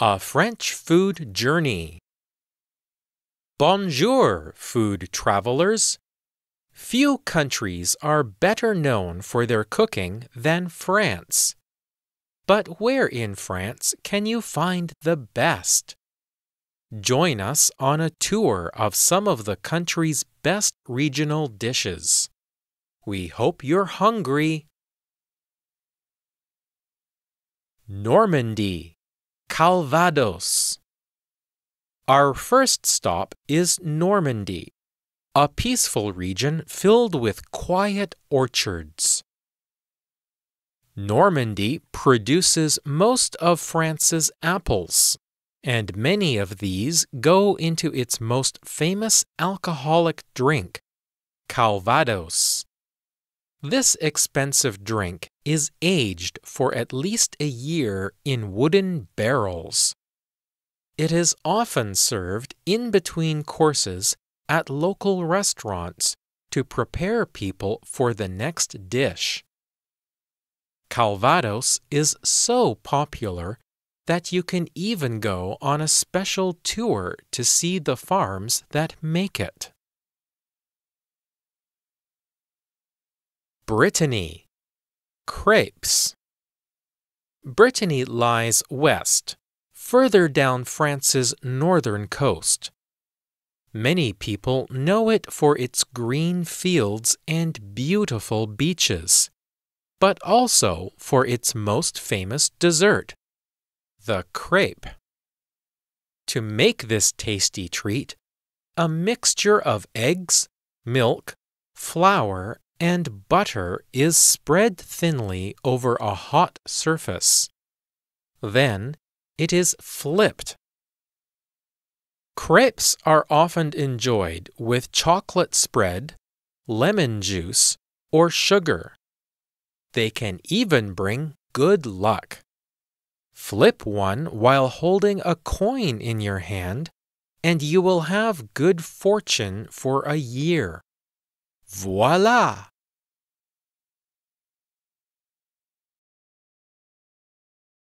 A French food journey. Bonjour, food travelers. Few countries are better known for their cooking than France. But where in France can you find the best? Join us on a tour of some of the country's best regional dishes. We hope you're hungry. Normandy Calvados. Our first stop is Normandy, a peaceful region filled with quiet orchards. Normandy produces most of France's apples, and many of these go into its most famous alcoholic drink, Calvados. This expensive drink is aged for at least a year in wooden barrels. It is often served in between courses at local restaurants to prepare people for the next dish. Calvados is so popular that you can even go on a special tour to see the farms that make it. Brittany. Crepes. Brittany lies west, further down France's northern coast. Many people know it for its green fields and beautiful beaches, but also for its most famous dessert, the crepe. To make this tasty treat, a mixture of eggs, milk, flour, and butter is spread thinly over a hot surface. Then it is flipped. Crepes are often enjoyed with chocolate spread, lemon juice, or sugar. They can even bring good luck. Flip one while holding a coin in your hand, and you will have good fortune for a year. Voila!